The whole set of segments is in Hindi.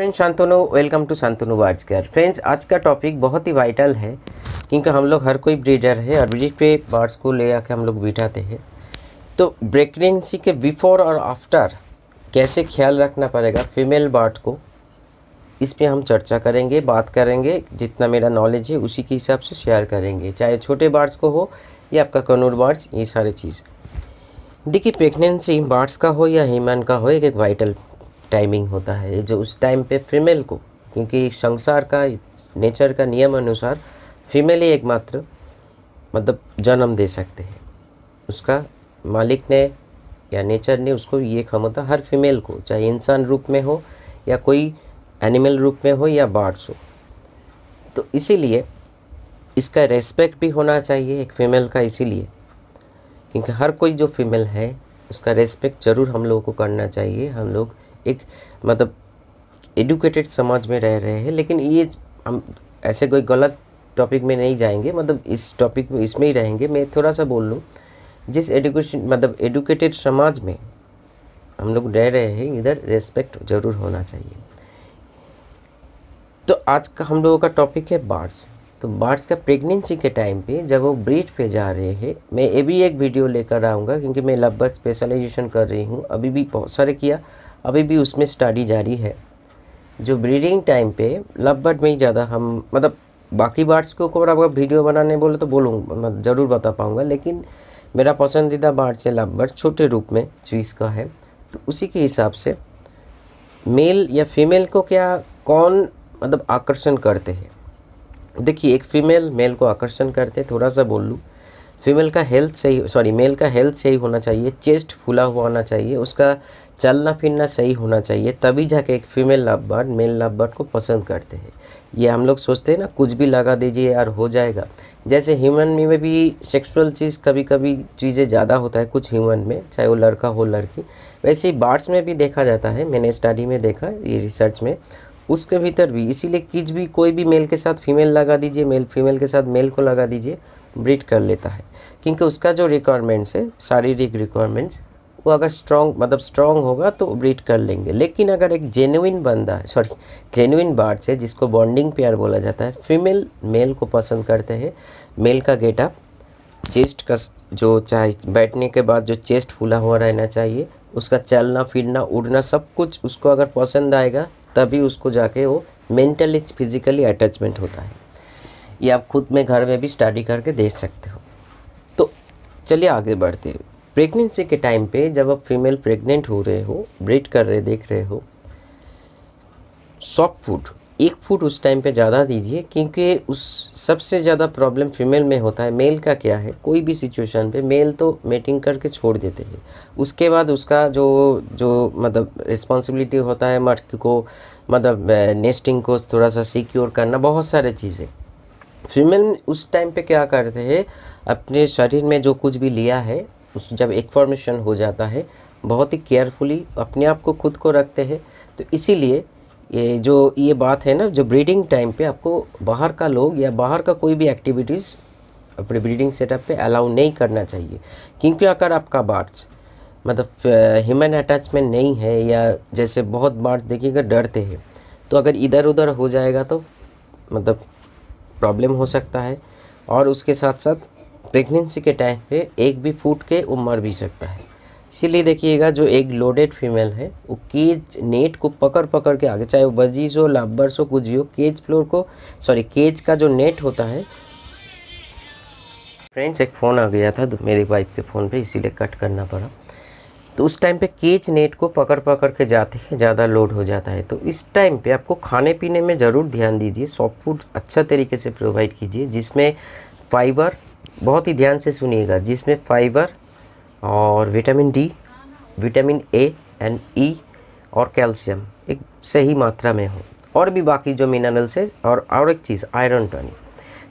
friends Shantanu welcome to Shantanu birds care friends आज का टॉपिक बहुत ही वाइटल है क्योंकि हम लोग हर कोई ब्रीडर है और ब्रीड पे बर्ड्स को ले आके हम लोग बिठाते हैं तो प्रेगनेंसी के बिफोर और आफ्टर कैसे ख्याल रखना पड़ेगा फीमेल बर्ड को इस पर हम चर्चा करेंगे बात करेंगे जितना मेरा नॉलेज है उसी के हिसाब से शेयर करेंगे चाहे छोटे बर्ड्स को हो या आपका कनूर बर्ड्स ये सारी चीज़ देखिए प्रेगनेंसी बर्ड्स का हो या ह्यूमन का हो एक वाइटल टाइमिंग होता है जो उस टाइम पे फीमेल को क्योंकि संसार का नेचर का नियम अनुसार फीमेल ही एकमात्र मतलब जन्म दे सकते हैं उसका मालिक ने या नेचर ने उसको ये क्षमता हर फीमेल को चाहे इंसान रूप में हो या कोई एनिमल रूप में हो या बार्ड्स हो तो इसीलिए इसका रेस्पेक्ट भी होना चाहिए एक फीमेल का इसीलिए क्योंकि हर कोई जो फीमेल है उसका रेस्पेक्ट ज़रूर हम लोगों को करना चाहिए हम लोग एक मतलब एडुकेटेड समाज में रह रहे हैं लेकिन ये हम ऐसे कोई गलत टॉपिक में नहीं जाएंगे मतलब इस टॉपिक में इसमें ही रहेंगे मैं थोड़ा सा बोल लूँ जिस एडुकेशन मतलब एडुकेटेड समाज में हम लोग रह रहे हैं इधर रेस्पेक्ट ज़रूर होना चाहिए तो आज का हम लोगों का टॉपिक है बार्ड्स तो बार्ड्स का प्रेगनेंसी के टाइम पे जब वो ब्रीड पे जा रहे हैं मैं ये भी एक वीडियो लेकर आऊँगा क्योंकि मैं लगभग स्पेशलाइजेशन कर रही हूँ अभी भी बहुत सारे किया अभी भी उसमें स्टडी जारी है जो ब्रीडिंग टाइम पे लव बर्ड में ही ज़्यादा हम मतलब बाकी बर्ड्स को अगर आपका वीडियो बनाने बोले तो बोलूँ ज़रूर बता पाऊँगा लेकिन मेरा पसंदीदा बर्ड्स है लव बर्ड छोटे रूप में चीज़ का है तो उसी के हिसाब से मेल या फीमेल को क्या कौन मतलब आकर्षण करते हैं देखिए एक फीमेल मेल को आकर्षण करते थोड़ा सा बोल लूँ फीमेल का हेल्थ सही सॉरी मेल का हेल्थ सही होना चाहिए चेस्ट फूला हुआ होना चाहिए उसका चलना फिरना सही होना चाहिए तभी जाके एक female love bird male love bird को पसंद करते हैं ये हम लोग सोचते हैं ना कुछ भी लगा दीजिए यार हो जाएगा जैसे ह्यूमन में भी सेक्सुअल चीज़ कभी कभी चीज़ें ज़्यादा होता है कुछ ह्यूमन में चाहे वो लड़का हो लड़की वैसे ही बार्ड्स में भी देखा जाता है मैंने स्टडी में देखा ये रिसर्च में उसके भीतर भी इसीलिए किस भी कोई भी मेल के साथ फीमेल लगा दीजिए मेल फीमेल के साथ मेल को लगा दीजिए ब्रीड कर लेता है क्योंकि उसका जो रिक्वायरमेंट्स है शारीरिक रिक्वायरमेंट्स वो अगर स्ट्रॉन्ग मतलब स्ट्रॉन्ग होगा तो ब्रीड कर लेंगे लेकिन अगर एक जेनुइन बंदा है सॉरी जेनुइन बार्ड्स है जिसको बॉन्डिंग पेयर बोला जाता है फीमेल मेल को पसंद करते हैं मेल का गेटअप चेस्ट का जो चाहे बैठने के बाद जो चेस्ट फूला हुआ रहना चाहिए उसका चलना फिरना उड़ना सब कुछ उसको अगर पसंद आएगा तभी उसको जाके वो मेंटली फिजिकली अटैचमेंट होता है या आप खुद में घर में भी स्टडी करके देख सकते हो तो चलिए आगे बढ़ते हैं प्रेगनेंसी के टाइम पे जब आप फीमेल प्रेग्नेंट हो रहे हो ब्रीड कर रहे देख रहे हो सॉफ्ट फूड एक फूड उस टाइम पे ज़्यादा दीजिए क्योंकि उस सबसे ज़्यादा प्रॉब्लम फीमेल में होता है मेल का क्या है कोई भी सिचुएशन पे मेल तो मेटिंग करके छोड़ देते हैं उसके बाद उसका जो जो मतलब रिस्पॉन्सिबिलिटी होता है मर्द को मतलब नेस्टिंग को थोड़ा सा सिक्योर करना बहुत सारे चीज़ें फीमेल उस टाइम पे क्या करते हैं अपने शरीर में जो कुछ भी लिया है उस जब एक फॉर्मेशन हो जाता है बहुत ही केयरफुली अपने आप को खुद को रखते हैं तो इसीलिए ये जो ये बात है ना जो ब्रीडिंग टाइम पे आपको बाहर का लोग या बाहर का कोई भी एक्टिविटीज़ अपने ब्रीडिंग सेटअप पे अलाउ नहीं करना चाहिए क्योंकि अगर आपका बार्ड्स मतलब ह्यूमन अटैचमेंट नहीं है या जैसे बहुत बार्ड्स देखिएगा डरते हैं तो अगर इधर उधर हो जाएगा तो मतलब प्रॉब्लम हो सकता है और उसके साथ साथ प्रेगनेंसी के टाइम पे एक भी फूट के वो मर भी सकता है इसीलिए देखिएगा जो एक लोडेड फीमेल है वो केज नेट को पकड़ पकड़ के आगे चाहे वो बजीज हो लाबर्स हो कुछ भी हो केज फ्लोर को सॉरी केज का जो नेट होता है फ्रेंड्स एक फ़ोन आ गया था तो मेरी वाइफ के फ़ोन पे इसीलिए कट करना पड़ा तो उस टाइम पे केच नेट को पकड़ पकड़ के जाते हैं ज़्यादा लोड हो जाता है तो इस टाइम पे आपको खाने पीने में ज़रूर ध्यान दीजिए सॉफ्ट फूड अच्छा तरीके से प्रोवाइड कीजिए जिसमें फाइबर बहुत ही ध्यान से सुनिएगा जिसमें फाइबर और vitamin D vitamin A and E और कैल्शियम एक सही मात्रा में हो और भी बाकी जो मिनरल्स है और और एक चीज़ आयरन टॉनिक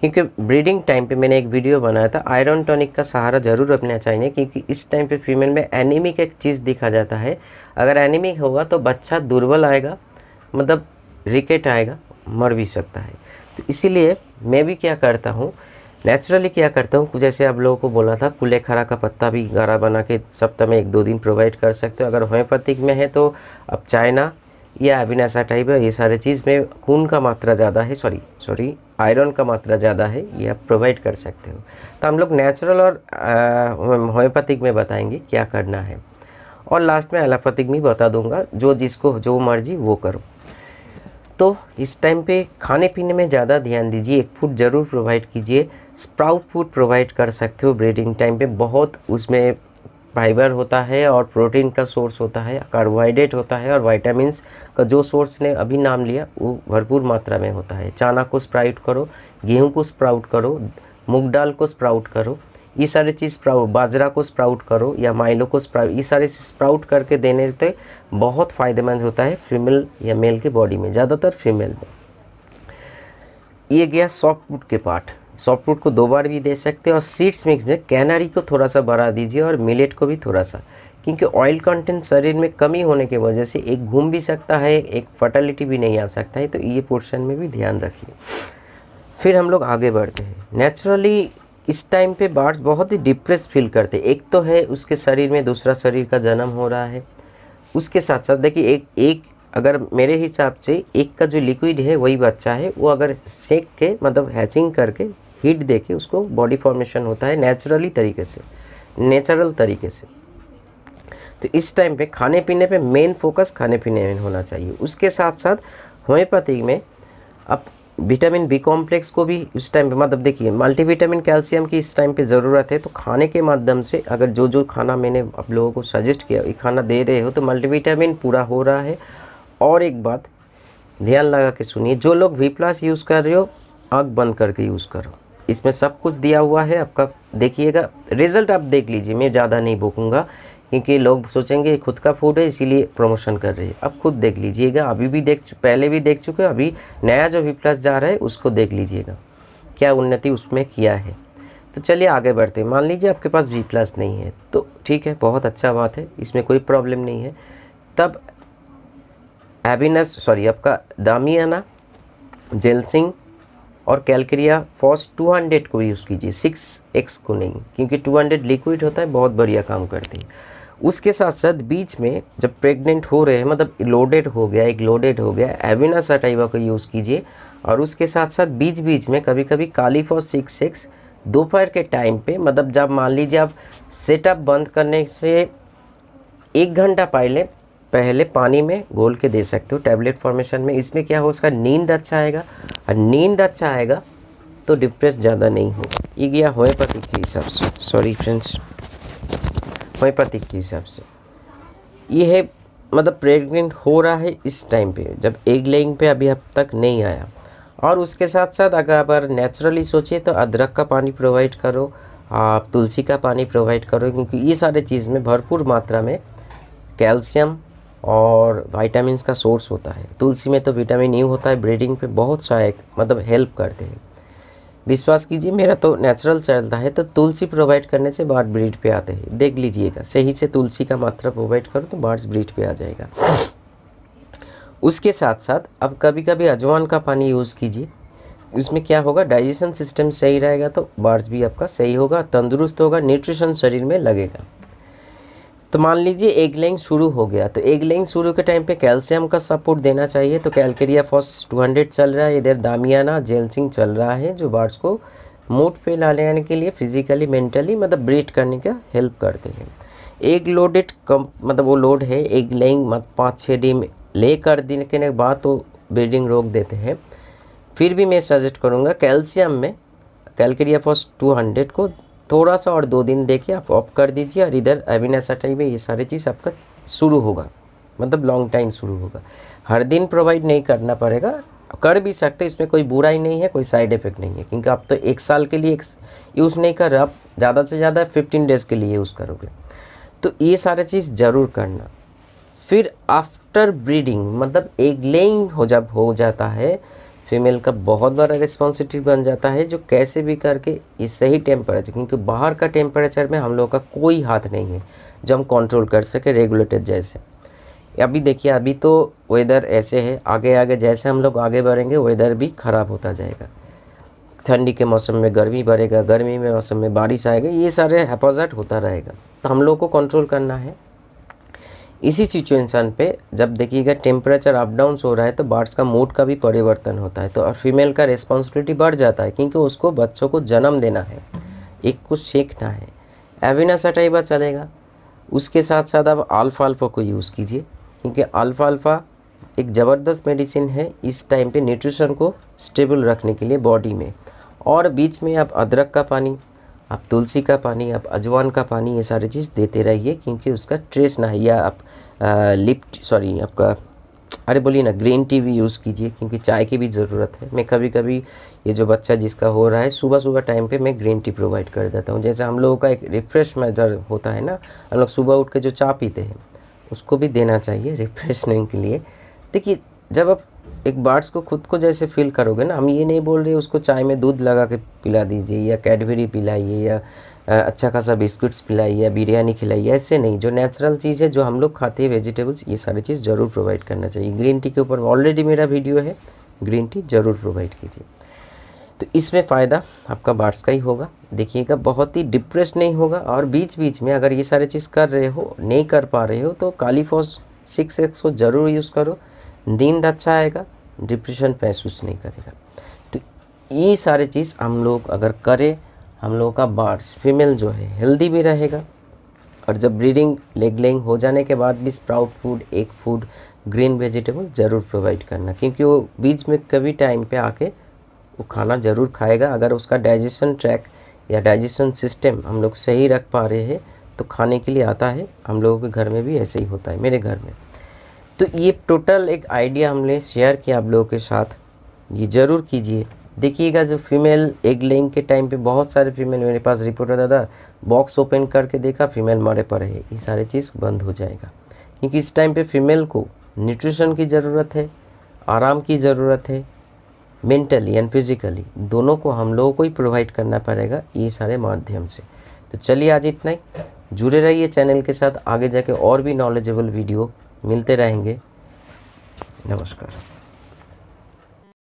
क्योंकि ब्रीडिंग टाइम पे मैंने एक वीडियो बनाया था आयरन टॉनिक का सहारा ज़रूर अपना अच्छा चाहिए क्योंकि इस टाइम पे फीमेल में एनीमिक एक चीज़ दिखा जाता है अगर एनीमिक होगा तो बच्चा दुर्बल आएगा मतलब रिकेट आएगा मर भी सकता है तो इसीलिए मैं भी क्या करता हूँ नेचुरली क्या करता हूँ जैसे आप लोगों को बोला था कुले खड़ा का पत्ता भी गारा बना के सप्ताह में एक दो दिन प्रोवाइड कर सकते हो अगर होम्योपैथिक में है तो अब चाइना या अविनाशा टाइप है ये सारे चीज़ में खून का मात्रा ज़्यादा है सॉरी सॉरी आयरन का मात्रा ज़्यादा है ये आप प्रोवाइड कर सकते हो तो हम लोग नेचुरल और होम्योपैथिक में बताएंगे क्या करना है और लास्ट में एलोपैथिक भी बता दूंगा जो जिसको जो मर्जी वो करो तो इस टाइम पे खाने पीने में ज़्यादा ध्यान दीजिए एक फूड ज़रूर प्रोवाइड कीजिए स्प्राउट फूड प्रोवाइड कर सकते हो ब्रीडिंग टाइम पे बहुत उसमें फाइबर होता है और प्रोटीन का सोर्स होता है कार्बोहाइड्रेट होता है और वाइटामस का जो सोर्स ने अभी नाम लिया वो भरपूर मात्रा में होता है चाना को स्प्राउट करो गेहूँ को स्प्राउट करो मूग दाल को स्प्राउट करो ये सारे चीज़ स्प्राउट बाजरा को स्प्राउट करो या माइलो को स्प्राउट ये सारे स्प्राउट करके देने से बहुत फ़ायदेमंद होता है फीमेल या मेल के बॉडी में ज़्यादातर फीमेल में ये गया सॉफ्ट वुड के पार्ट सॉफ्ट फ्रूट को दो बार भी दे सकते हैं और सीड्स मिक्स में कैनरी को थोड़ा सा बढ़ा दीजिए और मिलेट को भी थोड़ा सा क्योंकि ऑयल कंटेंट शरीर में कमी होने की वजह से एक घूम भी सकता है एक फर्टिलिटी भी नहीं आ सकता है तो ये पोर्शन में भी ध्यान रखिए फिर हम लोग आगे बढ़ते हैं नेचुरली इस टाइम पे बार्ड्स बहुत ही डिप्रेस फील करते एक तो है उसके शरीर में दूसरा शरीर का जन्म हो रहा है उसके साथ साथ देखिए एक एक अगर मेरे हिसाब से एक का जो लिक्विड है वही बच्चा है वो अगर सेक के मतलब हैचिंग करके हीट देके उसको बॉडी फॉर्मेशन होता है नेचुरली तरीके से नेचुरल तरीके से तो इस टाइम पे खाने पीने पे मेन फोकस खाने पीने में होना चाहिए उसके साथ साथ होम्योपैथी में अब विटामिन बी कॉम्प्लेक्स को भी उस टाइम पे मतलब देखिए मल्टीविटामिन कैल्शियम की इस टाइम पे ज़रूरत है तो खाने के माध्यम से अगर जो जो खाना मैंने आप लोगों को सजेस्ट किया ये खाना दे रहे हो तो मल्टीविटामिन पूरा हो रहा है और एक बात ध्यान लगा के सुनिए जो लोग वी प्लस यूज़ कर रहे हो आँख बंद करके यूज़ करो इसमें सब कुछ दिया हुआ है आपका देखिएगा रिज़ल्ट आप देख लीजिए मैं ज़्यादा नहीं भूकूँगा क्योंकि लोग सोचेंगे खुद का फूड है इसीलिए प्रमोशन कर रहे हैं आप खुद देख लीजिएगा अभी भी देख पहले भी देख चुके अभी नया जो वी प्लस जा रहा है उसको देख लीजिएगा क्या उन्नति उसमें किया है तो चलिए आगे बढ़ते हैं मान लीजिए आपके पास वी प्लस नहीं है तो ठीक है बहुत अच्छा बात है इसमें कोई प्रॉब्लम नहीं है तब एबिनस सॉरी आपका दामियाना जेल सिंह और कैलक्रिया फॉस 200 को यूज़ कीजिए सिक्स एक्स को नहीं क्योंकि 200 लिक्विड होता है बहुत बढ़िया काम करती है उसके साथ साथ बीच में जब प्रेग्नेंट हो रहे हैं मतलब लोडेड हो गया एक लोडेड हो गया एविना सटाइवा को यूज़ कीजिए और उसके साथ साथ बीच बीच में कभी कभी काली फॉस सिक्स एक्स दोपहर के टाइम पे मतलब जब मान लीजिए आप सेटअप बंद करने से एक घंटा पहले पहले पानी में घोल के दे सकते हो टैबलेट फॉर्मेशन में इसमें क्या हो उसका नींद अच्छा आएगा और नींद अच्छा आएगा तो डिप्रेस ज़्यादा नहीं होगा ये गया होम्योपैथिक के हिसाब से सॉरी फ्रेंड्स होम्योपैथिक के हिसाब से ये है मतलब प्रेगनेंट हो रहा है इस टाइम पे जब एग लेइंग पे अभी अब तक नहीं आया और उसके साथ साथ अगर आप नेचुरली सोचिए तो अदरक का पानी प्रोवाइड करो आप तुलसी का पानी प्रोवाइड करो क्योंकि ये सारे चीज़ में भरपूर मात्रा में कैल्शियम और वाइटामस का सोर्स होता है तुलसी में तो विटामिन ई e होता है ब्रीडिंग पे बहुत सहायक मतलब हेल्प करते हैं विश्वास कीजिए मेरा तो नेचुरल चलता है तो तुलसी प्रोवाइड करने से बार्ड ब्रीड पे आते हैं देख लीजिएगा सही से तुलसी का मात्रा प्रोवाइड करो तो बार्ड ब्रीड पे आ जाएगा उसके साथ साथ अब कभी कभी अजवान का पानी यूज़ कीजिए उसमें क्या होगा डाइजेशन सिस्टम सही रहेगा तो बार्ड्स भी आपका सही होगा तंदुरुस्त होगा न्यूट्रिशन शरीर में लगेगा तो मान लीजिए एग लेंग शुरू हो गया तो एग लेंग शुरू के टाइम पे कैल्शियम का सपोर्ट देना चाहिए तो कैलकेरिया फॉस 200 चल रहा है इधर दामियाना जेलसिंग चल रहा है जो बार्ड्स को मूड पे ला लेने के लिए फिजिकली मेंटली मतलब ब्रीड करने का हेल्प करते हैं एग लोडेड कम मतलब वो लोड है एग लेंग मतलब पाँच छः डी ले कर देने के बाद तो ब्रीडिंग रोक देते हैं फिर भी मैं सजेस्ट करूँगा कैल्शियम में कैलकेरिया फॉस टू को थोड़ा सा और दो दिन देखिए आप ऑफ कर दीजिए और इधर अविनाश टाइम में ये सारी चीज़ आपका शुरू होगा मतलब लॉन्ग टाइम शुरू होगा हर दिन प्रोवाइड नहीं करना पड़ेगा कर भी सकते इसमें कोई बुराई नहीं है कोई साइड इफेक्ट नहीं है क्योंकि आप तो एक साल के लिए एक यूज़ नहीं कर रहे आप ज़्यादा से ज़्यादा फिफ्टीन डेज़ के लिए यूज़ करोगे तो ये सारा चीज़ ज़रूर करना फिर आफ्टर ब्रीडिंग मतलब एग लेइंग हो जब हो जाता है फीमेल का बहुत बड़ा रिस्पॉन्सिबिलिटी बन जाता है जो कैसे भी करके इस सही टेम्परेचर क्योंकि बाहर का टेम्परेचर में हम लोग का कोई हाथ नहीं है जो हम कंट्रोल कर सके रेगुलेटेड जैसे अभी देखिए अभी तो वेदर ऐसे है आगे आगे जैसे हम लोग आगे बढ़ेंगे वेदर भी ख़राब होता जाएगा ठंडी के मौसम में गर्मी बढ़ेगा गर्मी में मौसम में बारिश आएगा ये सारे हेफाजट होता रहेगा तो हम लोग को कंट्रोल करना है इसी सिचुएशन पे जब देखिएगा टेम्परेचर अप डाउन हो रहा है तो बर्ड्स का मूड का भी परिवर्तन होता है तो और फीमेल का रिस्पॉन्सिबिलिटी बढ़ जाता है क्योंकि उसको बच्चों को जन्म देना है एक कुछ सीखना है एविना सटाइबा चलेगा उसके साथ साथ आप अल्फा अल्फा को यूज़ कीजिए क्योंकि अल्फा अल्फा एक ज़बरदस्त मेडिसिन है इस टाइम पे न्यूट्रिशन को स्टेबल रखने के लिए बॉडी में और बीच में आप अदरक का पानी आप तुलसी का पानी आप अजवान का पानी ये सारी चीज़ देते रहिए क्योंकि उसका ट्रेस ना या आप लिप्ट सॉरी आपका अरे बोलिए ना ग्रीन टी भी यूज़ कीजिए क्योंकि चाय की भी ज़रूरत है मैं कभी कभी ये जो बच्चा जिसका हो रहा है सुबह सुबह टाइम पे मैं ग्रीन टी प्रोवाइड कर देता हूँ जैसे हम लोगों का एक रिफ्रेश मेजर होता है ना हम लोग सुबह उठ के जो चाय पीते हैं उसको भी देना चाहिए रिफ्रेशनिंग के लिए देखिए जब आप एक बर्ड्स को खुद को जैसे फील करोगे ना हम ये नहीं बोल रहे उसको चाय में दूध लगा के पिला दीजिए या कैडबेरी पिलाइए या अच्छा खासा बिस्कुट्स पिलाइए या बिरयानी खिलाइए ऐसे नहीं जो नेचुरल चीज़ है जो हम लोग खाते हैं वेजिटेबल्स ये सारी चीज़ ज़रूर प्रोवाइड करना चाहिए ग्रीन टी के ऊपर ऑलरेडी मेरा वीडियो है ग्रीन टी ज़रूर प्रोवाइड कीजिए तो इसमें फ़ायदा आपका बार्ड्स का ही होगा देखिएगा बहुत ही डिप्रेस नहीं होगा और बीच बीच में अगर ये सारी चीज़ कर रहे हो नहीं कर पा रहे हो तो कालीफॉस सिक्स एक्स को ज़रूर यूज़ करो नींद अच्छा आएगा डिप्रेशन महसूस नहीं करेगा तो ये सारे चीज़ हम लोग अगर करें हम लोगों का बार्ड्स फीमेल जो है हेल्दी भी रहेगा और जब ब्रीडिंग लेग लेंग हो जाने के बाद भी sprout food egg food green vegetable ज़रूर प्रोवाइड करना क्योंकि वो बीच में कभी टाइम पे आके वो खाना ज़रूर खाएगा अगर उसका डाइजेशन ट्रैक या डाइजेशन सिस्टम हम लोग सही रख पा रहे हैं तो खाने के लिए आता है हम लोगों के घर में भी ऐसे ही होता है मेरे घर में तो ये टोटल एक आइडिया हमने शेयर किया आप लोगों के साथ ये ज़रूर कीजिए देखिएगा जो फीमेल एग लेंग के टाइम पे बहुत सारे फीमेल मेरे पास रिपोर्ट होता था बॉक्स ओपन करके देखा फीमेल मरे पड़े है ये सारे चीज़ बंद हो जाएगा क्योंकि इस टाइम पे फीमेल को न्यूट्रिशन की ज़रूरत है आराम की ज़रूरत है मेंटली एंड फिजिकली दोनों को हम लोगों को ही प्रोवाइड करना पड़ेगा ये सारे माध्यम से तो चलिए आज इतना ही जुड़े रहिए चैनल के साथ आगे जाके और भी नॉलेजेबल वीडियो मिलते रहेंगे नमस्कार